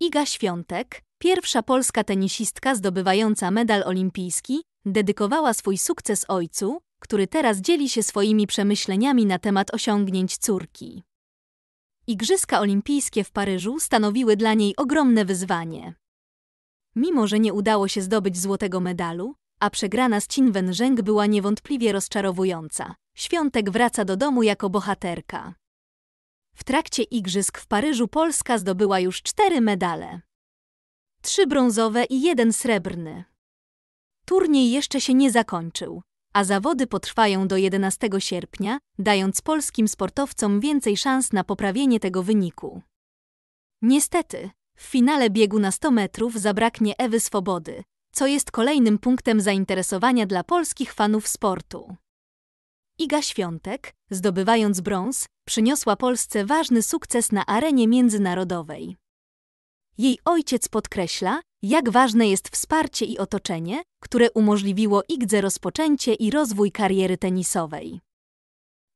Iga Świątek, pierwsza polska tenisistka zdobywająca medal olimpijski, dedykowała swój sukces ojcu, który teraz dzieli się swoimi przemyśleniami na temat osiągnięć córki. Igrzyska olimpijskie w Paryżu stanowiły dla niej ogromne wyzwanie. Mimo, że nie udało się zdobyć złotego medalu, a przegrana z Chin była niewątpliwie rozczarowująca, Świątek wraca do domu jako bohaterka. W trakcie igrzysk w Paryżu Polska zdobyła już cztery medale. Trzy brązowe i jeden srebrny. Turniej jeszcze się nie zakończył, a zawody potrwają do 11 sierpnia, dając polskim sportowcom więcej szans na poprawienie tego wyniku. Niestety, w finale biegu na 100 metrów zabraknie Ewy Swobody, co jest kolejnym punktem zainteresowania dla polskich fanów sportu. Iga Świątek, zdobywając brąz, przyniosła Polsce ważny sukces na arenie międzynarodowej. Jej ojciec podkreśla, jak ważne jest wsparcie i otoczenie, które umożliwiło Igdze rozpoczęcie i rozwój kariery tenisowej.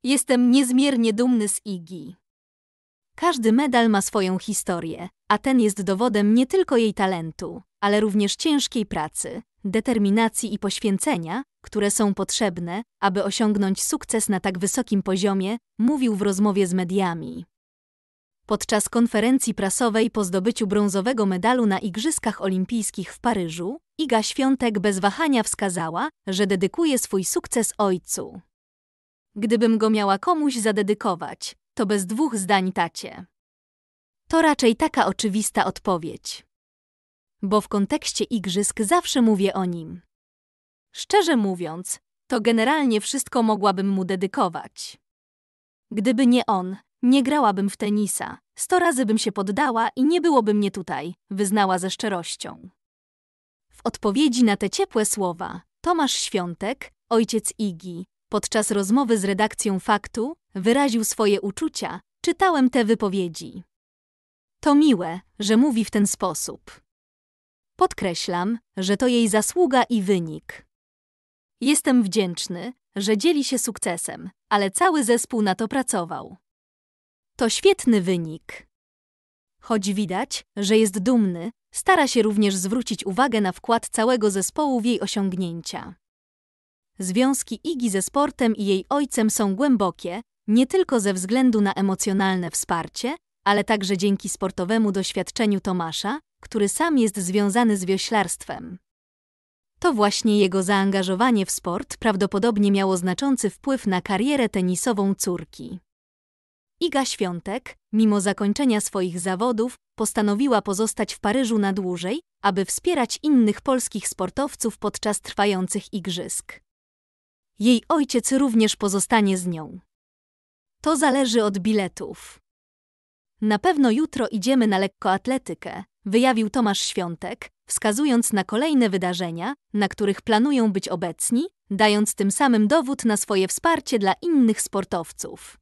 Jestem niezmiernie dumny z Igi. Każdy medal ma swoją historię, a ten jest dowodem nie tylko jej talentu, ale również ciężkiej pracy, determinacji i poświęcenia, które są potrzebne, aby osiągnąć sukces na tak wysokim poziomie, mówił w rozmowie z mediami. Podczas konferencji prasowej po zdobyciu brązowego medalu na Igrzyskach Olimpijskich w Paryżu, Iga Świątek bez wahania wskazała, że dedykuje swój sukces ojcu. Gdybym go miała komuś zadedykować, to bez dwóch zdań tacie. To raczej taka oczywista odpowiedź. Bo w kontekście igrzysk zawsze mówię o nim. Szczerze mówiąc, to generalnie wszystko mogłabym mu dedykować. Gdyby nie on, nie grałabym w tenisa, sto razy bym się poddała i nie byłoby mnie tutaj, wyznała ze szczerością. W odpowiedzi na te ciepłe słowa Tomasz Świątek, ojciec Igi, podczas rozmowy z redakcją Faktu, wyraził swoje uczucia, czytałem te wypowiedzi. To miłe, że mówi w ten sposób. Podkreślam, że to jej zasługa i wynik. Jestem wdzięczny, że dzieli się sukcesem, ale cały zespół na to pracował. To świetny wynik. Choć widać, że jest dumny, stara się również zwrócić uwagę na wkład całego zespołu w jej osiągnięcia. Związki Igi ze sportem i jej ojcem są głębokie, nie tylko ze względu na emocjonalne wsparcie, ale także dzięki sportowemu doświadczeniu Tomasza, który sam jest związany z wioślarstwem. To właśnie jego zaangażowanie w sport prawdopodobnie miało znaczący wpływ na karierę tenisową córki. Iga Świątek, mimo zakończenia swoich zawodów, postanowiła pozostać w Paryżu na dłużej, aby wspierać innych polskich sportowców podczas trwających igrzysk. Jej ojciec również pozostanie z nią. To zależy od biletów. Na pewno jutro idziemy na lekkoatletykę, wyjawił Tomasz Świątek, wskazując na kolejne wydarzenia, na których planują być obecni, dając tym samym dowód na swoje wsparcie dla innych sportowców.